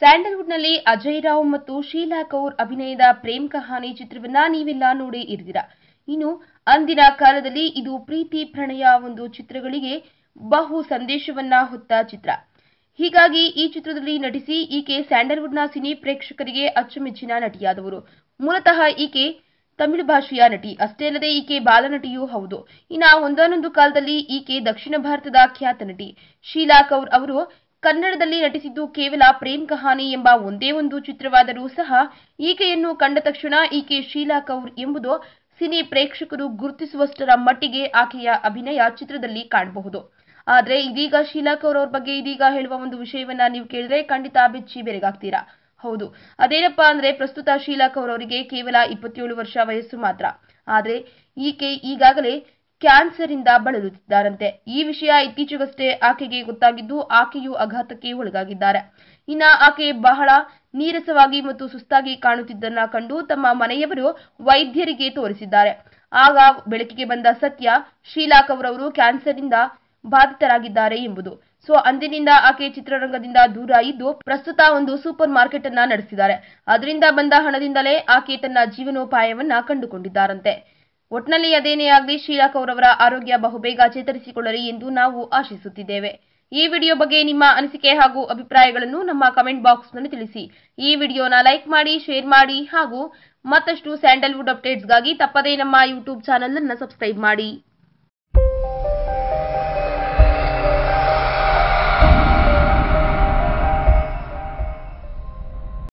ಸ್ಯಾಂಡಲ್ವುಡ್ನಲ್ಲಿ ಅಜಯ್ ರಾವ್ ಮತ್ತು ಶೀಲಾ ಕೌರ್ ಅಭಿನಯದ ಪ್ರೇಮ್ ಕಹಾನಿ ಚಿತ್ರವನ್ನ ನೀವೆಲ್ಲ ನೋಡಿ ಇರ್ತೀರಾ ಇನ್ನು ಅಂದಿನ ಕಾಲದಲ್ಲಿ ಇದು ಪ್ರೀತಿ ಪ್ರಣಯ ಒಂದು ಚಿತ್ರಗಳಿಗೆ ಬಹು ಸಂದೇಶವನ್ನ ಹೊತ್ತ ಚಿತ್ರ ಹೀಗಾಗಿ ಈ ಚಿತ್ರದಲ್ಲಿ ನಟಿಸಿ ಈಕೆ ಸ್ಯಾಂಡಲ್ವುಡ್ನ ಸಿನಿ ಪ್ರೇಕ್ಷಕರಿಗೆ ಅಚ್ಚುಮೆಚ್ಚಿನ ನಟಿಯಾದವರು ಮೂಲತಃ ಈಕೆ ತಮಿಳು ಭಾಷೆಯ ನಟಿ ಅಷ್ಟೇ ಅಲ್ಲದೆ ಈಕೆ ಬಾಲನಟಿಯೂ ಹೌದು ಇನ್ನ ಒಂದಾನೊಂದು ಕಾಲದಲ್ಲಿ ಈಕೆ ದಕ್ಷಿಣ ಭಾರತದ ಖ್ಯಾತ ನಟಿ ಶೀಲಾ ಕೌರ್ ಅವರು ಕನ್ನಡದಲ್ಲಿ ನಟಿಸಿದ್ದು ಕೇವಲ ಪ್ರೇಮ್ ಕಹಾನಿ ಎಂಬ ಒಂದೇ ಒಂದು ಚಿತ್ರವಾದರೂ ಸಹ ಈಕೆಯನ್ನು ಕಂಡ ತಕ್ಷಣ ಈಕೆ ಶೀಲಾ ಕೌರ್ ಎಂಬುದು ಸಿನಿ ಪ್ರೇಕ್ಷಕರು ಗುರುತಿಸುವಷ್ಟರ ಮಟ್ಟಿಗೆ ಆಕೆಯ ಅಭಿನಯ ಚಿತ್ರದಲ್ಲಿ ಕಾಣಬಹುದು ಆದರೆ ಇದೀಗ ಶೀಲಾ ಕೌರ್ ಅವ್ರ ಬಗ್ಗೆ ಇದೀಗ ಹೇಳುವ ಒಂದು ವಿಷಯವನ್ನ ನೀವು ಕೇಳಿದ್ರೆ ಖಂಡಿತ ಬೆಚ್ಚಿ ಬೆರೆಗಾಗ್ತೀರಾ ಹೌದು ಅದೇನಪ್ಪ ಅಂದ್ರೆ ಪ್ರಸ್ತುತ ಶೀಲಾ ಕೌರ್ ಅವರಿಗೆ ಕೇವಲ ಇಪ್ಪತ್ತೇಳು ವರ್ಷ ವಯಸ್ಸು ಮಾತ್ರ ಆದರೆ ಈಕೆ ಈಗಾಗಲೇ ಕ್ಯಾನ್ಸರ್ ಇಂದ ಬಳಲುತ್ತಿದ್ದಾರಂತೆ ಈ ವಿಷಯ ಇತ್ತೀಚೆಗಷ್ಟೇ ಆಕೆಗೆ ಗೊತ್ತಾಗಿದ್ದು ಆಕೆಯು ಅಘಾತಕ್ಕೆ ಒಳಗಾಗಿದ್ದಾರೆ ಇನ್ನ ಆಕೆ ಬಹಳ ನೀರಸವಾಗಿ ಮತ್ತು ಸುಸ್ತಾಗಿ ಕಾಣುತ್ತಿದ್ದನ್ನ ಕಂಡು ತಮ್ಮ ಮನೆಯವರು ವೈದ್ಯರಿಗೆ ತೋರಿಸಿದ್ದಾರೆ ಆಗ ಬೆಳಕಿಗೆ ಬಂದ ಸತ್ಯ ಶೀಲಾ ಕೌರವರು ಕ್ಯಾನ್ಸರ್ ಇಂದ ಬಾಧಿತರಾಗಿದ್ದಾರೆ ಎಂಬುದು ಸೊ ಅಂದಿನಿಂದ ಆಕೆ ಚಿತ್ರರಂಗದಿಂದ ದೂರ ಇದ್ದು ಪ್ರಸ್ತುತ ಒಂದು ಸೂಪರ್ ಮಾರ್ಕೆಟ್ ಅನ್ನ ನಡೆಸಿದ್ದಾರೆ ಅದರಿಂದ ಬಂದ ಹಣದಿಂದಲೇ ಆಕೆ ತನ್ನ ಜೀವನೋಪಾಯವನ್ನ ಕಂಡುಕೊಂಡಿದ್ದಾರಂತೆ ಒಟ್ನಲ್ಲಿ ಅದೇನೇ ಆಗಲಿ ಶೀಲಾ ಕೌರವರ ಆರೋಗ್ಯ ಬಹುಬೇಗ ಚೇತರಿಸಿಕೊಳ್ಳಲಿ ಎಂದು ನಾವು ಆಶಿಸುತ್ತಿದ್ದೇವೆ ಈ ವಿಡಿಯೋ ಬಗ್ಗೆ ನಿಮ್ಮ ಅನಿಸಿಕೆ ಹಾಗೂ ಅಭಿಪ್ರಾಯಗಳನ್ನು ನಮ್ಮ ಕಮೆಂಟ್ ಬಾಕ್ಸ್ನಲ್ಲಿ ತಿಳಿಸಿ ಈ ವಿಡಿಯೋನ ಲೈಕ್ ಮಾಡಿ ಶೇರ್ ಮಾಡಿ ಹಾಗೂ ಮತ್ತಷ್ಟು ಸ್ಯಾಂಡಲ್ವುಡ್ ಅಪ್ಡೇಟ್ಸ್ಗಾಗಿ ತಪ್ಪದೇ ನಮ್ಮ ಯೂಟ್ಯೂಬ್ ಚಾನಲ್ ಅನ್ನು ಸಬ್ಸ್ಕ್ರೈಬ್ ಮಾಡಿ